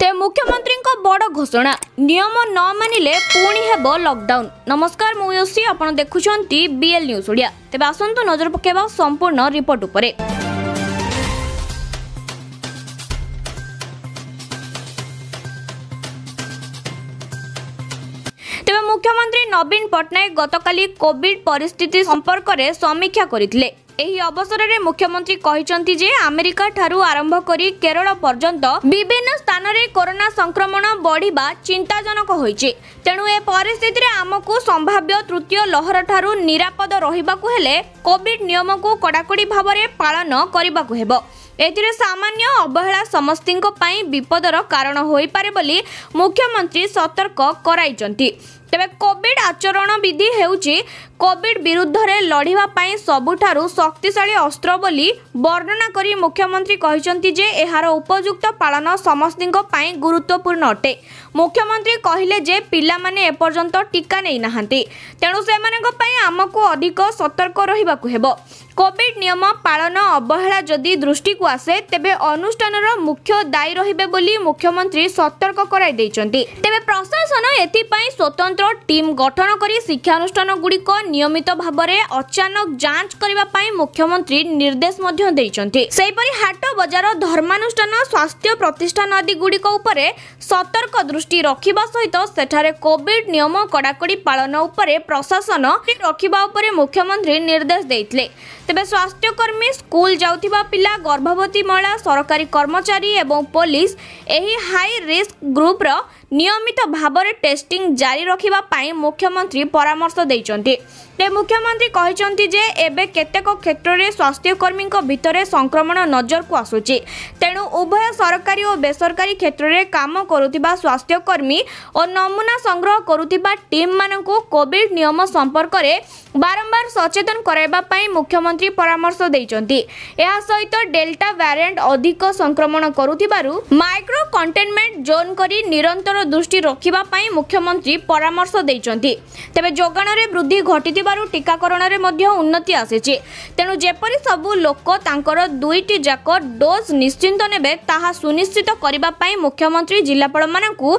তে ମୁଖ୍ୟମନ୍ତ୍ରୀଙ୍କ ବଡ଼ ଘୋଷଣା ନିୟମ ନ ମାନିଲେ ପୁଣି ହେବ ଲକଡାଉନ ନମସ୍କାର ମୁଁ ୟୋସି ଆପଣ ଦେଖୁଛନ୍ତି ବିଏଲ୍ ନ୍ୟୁଜ୍ ଓଡ଼ିଆ ତେବେ ଆସନ୍ତୁ ନଜର ପକାଇବା ସମ୍ପୂର୍ଣ୍ଣ ରିପୋର୍ଟ ଉପରେ ତେବେ ମୁଖ୍ୟମନ୍ତ୍ରୀ ନବୀନ ପଟ୍ଟନାୟକ ଗତକାଲି କୋଭିଡ ପରିସ୍ଥିତି ସମ୍ପର୍କରେ ସମୀକ୍ଷା କରିଥିଲେ ଏହି ଅବସରରେ ମୁଖ୍ୟମନ୍ତ୍ରୀ କହିଛନ୍ତି ଯେ ଆମେରିକା ଠାରୁ ଆରମ୍ଭ କରି କେରଳ ପର୍ଯ୍ୟନ୍ତ ବିଭିନ୍ନ ସ୍ଥାନରେ କରୋନା ସଂକ୍ରମଣ ବଢିବା ଚିନ୍ତାଜନକ ହୋଇଛି ତେଣୁ ଏ ପରିସ୍ଥିତିରେ ଆମକୁ ସମ୍ଭାବ୍ୟ ତୃତୀୟ ଲହର ଠାରୁ ନିରାପଦ ରହିବାକୁ ହେଲେ କୋଭିଡ ନିୟମକୁ କଡାକଡି ଭାବରେ ପାଳନ କରିବାକୁ ହେବ ଏଥିରେ ସାମାନ୍ୟ ଅବହେଳା ସମସ୍ତଙ୍କ ପାଇଁ ବିପଦର କାରଣ ହୋଇପାରେ ବୋଲି ମୁଖ୍ୟମନ୍ତ୍ରୀ ସତର୍କ କରାଇଛନ୍ତି ତେବେ କୋଭିଡ୍ ଆଚରଣ ବିଧି ହେଉଛି କୋଭିଡ୍ ବିରୁଦ୍ଧରେ ଲଢ଼ିବା ପାଇଁ ସବୁଠାରୁ ଶକ୍ତିଶାଳୀ ଅସ୍ତ୍ର ବୋଲି ବର୍ଣ୍ଣନା କରି ମୁଖ୍ୟମନ୍ତ୍ରୀ କହିଛନ୍ତି ଯେ ଏହାର ଉପଯୁକ୍ତ ପାଳନ ସମସ୍ତଙ୍କ ପାଇଁ ଗୁରୁତ୍ୱପୂର୍ଣ୍ଣ ଅଟେ ମୁଖ୍ୟମନ୍ତ୍ରୀ କହିଲେ ଯେ ପିଲାମାନେ ଏପର୍ଯ୍ୟନ୍ତ ଟିକା ନେଇନାହାନ୍ତି ତେଣୁ ସେମାନଙ୍କ ପାଇଁ ଆମକୁ ଅଧିକ ସତର୍କ ରହିବାକୁ ହେବ କୋଭିଡ୍ ନିୟମ ପାଳନ ଅବହେଳା ଯଦି ଦୃଷ୍ଟିକୁ ଆସେ ତେବେ ଅନୁଷ୍ଠାନର ମୁଖ୍ୟ ଦାୟୀ ରହିବେ ବୋଲି ମୁଖ୍ୟମନ୍ତ୍ରୀ ସତର୍କ କରାଇ ଦେଇଛନ୍ତି ତେବେ ପ୍ରଶାସନ ଏଥିପାଇଁ ସ୍ୱତନ୍ତ୍ର ସ୍ୱତନ୍ତ୍ର ଟିମ୍ ଗଠନ କରି ଶିକ୍ଷାନୁଷ୍ଠାନଗୁଡ଼ିକ ନିୟମିତ ଭାବରେ ଅଚାନକ ଯାଞ୍ଚ କରିବା ପାଇଁ ମୁଖ୍ୟମନ୍ତ୍ରୀ ନିର୍ଦ୍ଦେଶ ମଧ୍ୟ ଦେଇଛନ୍ତି ସେହିପରି ହାଟ ବଜାର ଧର୍ମାନୁଷ୍ଠାନ ସ୍ୱାସ୍ଥ୍ୟ ପ୍ରତିଷ୍ଠାନ ଆଦିଗୁଡ଼ିକ ଉପରେ ସତର୍କ ଦୃଷ୍ଟି ରଖିବା ସହିତ ସେଠାରେ କୋଭିଡ ନିୟମ କଡ଼ାକଡ଼ି ପାଳନ ଉପରେ ପ୍ରଶାସନ ରଖିବା ଉପରେ ମୁଖ୍ୟମନ୍ତ୍ରୀ ନିର୍ଦ୍ଦେଶ ଦେଇଥିଲେ ତେବେ ସ୍ୱାସ୍ଥ୍ୟକର୍ମୀ ସ୍କୁଲ ଯାଉଥିବା ପିଲା ଗର୍ଭବତୀ ମହିଳା ସରକାରୀ କର୍ମଚାରୀ ଏବଂ ପୋଲିସ ଏହି ହାଇ ରିସ୍କ ଗ୍ରୁପର ନିୟମିତ ଭାବରେ ଟେଷ୍ଟିଂ ଜାରି ରଖିବା ପାଇଁ ମୁଖ୍ୟମନ୍ତ୍ରୀ ପରାମର୍ଶ ଦେଇଛନ୍ତି ତେ ମୁଖ୍ୟମନ୍ତ୍ରୀ କହିଛନ୍ତି ଯେ ଏବେ କେତେକ କ୍ଷେତ୍ରରେ ସ୍ୱାସ୍ଥ୍ୟକର୍ମୀଙ୍କ ଭିତରେ ସଂକ୍ରମଣ ନଜରକୁ ଆସୁଛି ତେଣୁ ଉଭୟ ସରକାରୀ ଓ ବେସରକାରୀ କ୍ଷେତ୍ରରେ କାମ କରୁଥିବା ସ୍ୱାସ୍ଥ୍ୟକର୍ମୀ ଓ ନମୁନା ସଂଗ୍ରହ କରୁଥିବା ଟିମ୍ମାନଙ୍କୁ କୋଭିଡ୍ ନିୟମ ସମ୍ପର୍କରେ ବାରମ୍ବାର ସଚେତନ କରାଇବା ପାଇଁ ମୁଖ୍ୟମନ୍ତ୍ରୀ ପରାମର୍ଶ ଦେଇଛନ୍ତି ଏହା ସହିତ ଡେଲ୍ଟା ଭ୍ୟାରିଏଣ୍ଟ ଅଧିକ ସଂକ୍ରମଣ କରୁଥିବାରୁ ମାଇକ୍ରୋ କଣ୍ଟେନମେଣ୍ଟ ଜୋନ୍ କରି ନିରନ୍ତର ପ୍ରସଙ୍ଗର ଦୃଷ୍ଟି ରଖିବା ପାଇଁ ମୁଖ୍ୟମନ୍ତ୍ରୀ ପରାମର୍ଶ ଦେଇଛନ୍ତି ତେବେ ଯୋଗାଣରେ ବୃଦ୍ଧି ଘଟିଥିବାରୁ ଟିକାକରଣରେ ମଧ୍ୟ ଉନ୍ନତି ଆସିଛି ତେଣୁ ଯେପରି ସବୁ ଲୋକ ତାଙ୍କର ଦୁଇଟି ଯାକ ଡୋଜ୍ ନିଶ୍ଚିନ୍ତ ନେବେ ତାହା ସୁନିଶ୍ଚିତ କରିବା ପାଇଁ ମୁଖ୍ୟମନ୍ତ୍ରୀ ଜିଲ୍ଲାପାଳମାନଙ୍କୁ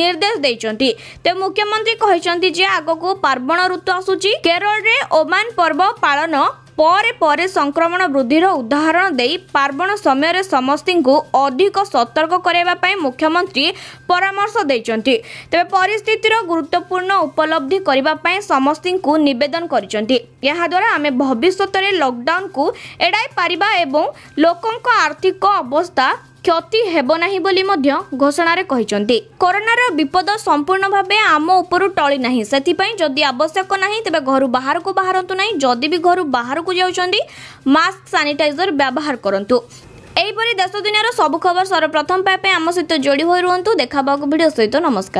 ନିର୍ଦ୍ଦେଶ ଦେଇଛନ୍ତି ତେବେ ମୁଖ୍ୟମନ୍ତ୍ରୀ କହିଛନ୍ତି ଯେ ଆଗକୁ ପାର୍ବଣ ଋତୁ ଆସୁଛି କେରଳରେ ଓମାନ ପର୍ବ ପାଳନ ପରେ ପରେ ସଂକ୍ରମଣ ବୃଦ୍ଧିର ଉଦାହରଣ ଦେଇ ପାର୍ବଣ ସମୟରେ ସମସ୍ତଙ୍କୁ ଅଧିକ ସତର୍କ କରାଇବା ପାଇଁ ମୁଖ୍ୟମନ୍ତ୍ରୀ ପରାମର୍ଶ ଦେଇଛନ୍ତି ତେବେ ପରିସ୍ଥିତିର ଗୁରୁତ୍ୱପୂର୍ଣ୍ଣ ଉପଲବ୍ଧି କରିବା ପାଇଁ ସମସ୍ତଙ୍କୁ ନିବେଦନ କରିଛନ୍ତି ଏହାଦ୍ୱାରା ଆମେ ଭବିଷ୍ୟତରେ ଲକ୍ଡାଉନକୁ ଏଡ଼ାଇ ପାରିବା ଏବଂ ଲୋକଙ୍କ ଆର୍ଥିକ ଅବସ୍ଥା କ୍ଷତି ହେବ ନାହିଁ ବୋଲି ମଧ୍ୟ ଘୋଷଣାରେ କହିଛନ୍ତି କରୋନାର ବିପଦ ସମ୍ପୂର୍ଣ୍ଣ ଭାବେ ଆମ ଉପରୁ ଟଳି ନାହିଁ ସେଥିପାଇଁ ଯଦି ଆବଶ୍ୟକ ନାହିଁ ତେବେ ଘରୁ ବାହାରକୁ ବାହାରନ୍ତୁ ନାହିଁ ଯଦି ବି ଘରୁ ବାହାରକୁ ଯାଉଛନ୍ତି ମାସ୍କ ସାନିଟାଇଜର ବ୍ୟବହାର କରନ୍ତୁ ଏହିପରି ଦେଶ ଦୁନିଆର ସବୁ ଖବର ସର୍ବପ୍ରଥମ ପାଇବା ପାଇଁ ଆମ ସହିତ ଯୋଡ଼ି ହୋଇ ରୁହନ୍ତୁ ଦେଖାବାକୁ ଭିଡ଼ିଓ ସହିତ ନମସ୍କାର